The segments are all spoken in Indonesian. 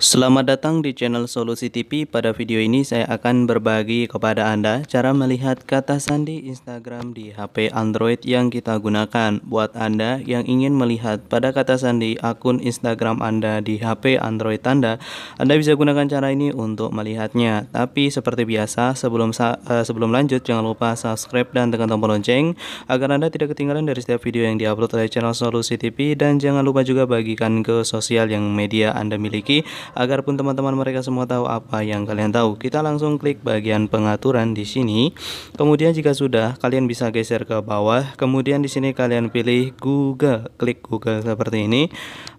Selamat datang di channel Solusi TV. Pada video ini saya akan berbagi kepada Anda cara melihat kata sandi Instagram di HP Android yang kita gunakan. Buat Anda yang ingin melihat pada kata sandi akun Instagram Anda di HP Android Anda, Anda bisa gunakan cara ini untuk melihatnya. Tapi seperti biasa, sebelum uh, sebelum lanjut jangan lupa subscribe dan tekan tombol lonceng agar Anda tidak ketinggalan dari setiap video yang diupload oleh channel Solusi TV dan jangan lupa juga bagikan ke sosial yang media Anda miliki agar pun teman-teman mereka semua tahu apa yang kalian tahu. Kita langsung klik bagian pengaturan di sini. Kemudian jika sudah, kalian bisa geser ke bawah. Kemudian di sini kalian pilih Google, klik Google seperti ini.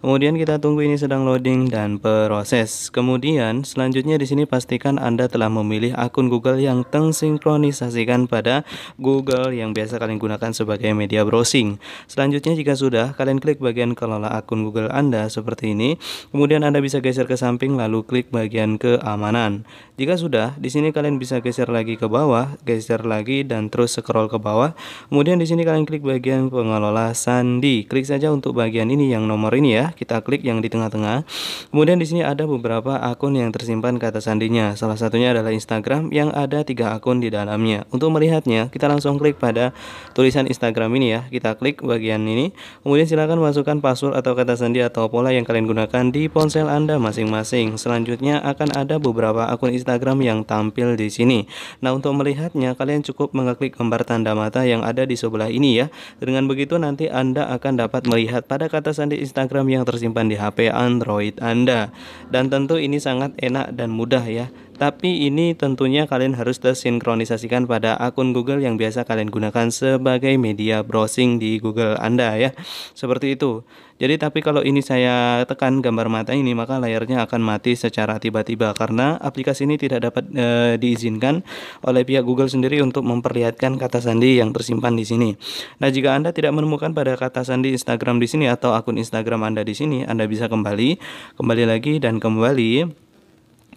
Kemudian kita tunggu ini sedang loading dan proses. Kemudian selanjutnya di sini pastikan Anda telah memilih akun Google yang tersinkronisasikan pada Google yang biasa kalian gunakan sebagai media browsing. Selanjutnya jika sudah, kalian klik bagian kelola akun Google Anda seperti ini. Kemudian Anda bisa geser ke samping lalu klik bagian keamanan. Jika sudah, di sini kalian bisa geser lagi ke bawah, geser lagi dan terus scroll ke bawah. Kemudian di sini kalian klik bagian pengelola sandi. Klik saja untuk bagian ini yang nomor ini ya kita klik yang di tengah-tengah. Kemudian di sini ada beberapa akun yang tersimpan kata sandinya. Salah satunya adalah Instagram yang ada tiga akun di dalamnya. Untuk melihatnya, kita langsung klik pada tulisan Instagram ini ya. Kita klik bagian ini. Kemudian silakan masukkan password atau kata sandi atau pola yang kalian gunakan di ponsel Anda masing-masing. Selanjutnya akan ada beberapa akun Instagram yang tampil di sini. Nah, untuk melihatnya kalian cukup mengeklik gambar tanda mata yang ada di sebelah ini ya. Dengan begitu nanti Anda akan dapat melihat pada kata sandi Instagram yang yang tersimpan di HP Android Anda. Dan tentu ini sangat enak dan mudah ya tapi ini tentunya kalian harus tersinkronisasikan pada akun Google yang biasa kalian gunakan sebagai media browsing di Google Anda ya. Seperti itu. Jadi tapi kalau ini saya tekan gambar mata ini maka layarnya akan mati secara tiba-tiba karena aplikasi ini tidak dapat e, diizinkan oleh pihak Google sendiri untuk memperlihatkan kata sandi yang tersimpan di sini. Nah, jika Anda tidak menemukan pada kata sandi Instagram di sini atau akun Instagram Anda di sini, Anda bisa kembali, kembali lagi dan kembali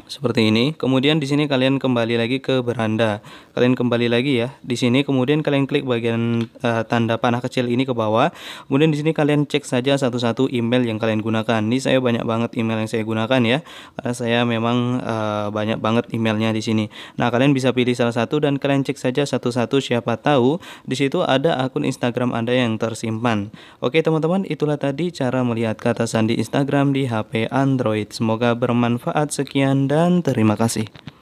seperti ini. Kemudian di sini kalian kembali lagi ke beranda. Kalian kembali lagi ya. Di sini kemudian kalian klik bagian uh, tanda panah kecil ini ke bawah. Kemudian di sini kalian cek saja satu-satu email yang kalian gunakan. Ini saya banyak banget email yang saya gunakan ya. Karena saya memang uh, banyak banget emailnya di sini. Nah, kalian bisa pilih salah satu dan kalian cek saja satu-satu siapa tahu di situ ada akun Instagram Anda yang tersimpan. Oke, teman-teman, itulah tadi cara melihat kata sandi Instagram di HP Android. Semoga bermanfaat. Sekian dan terima kasih.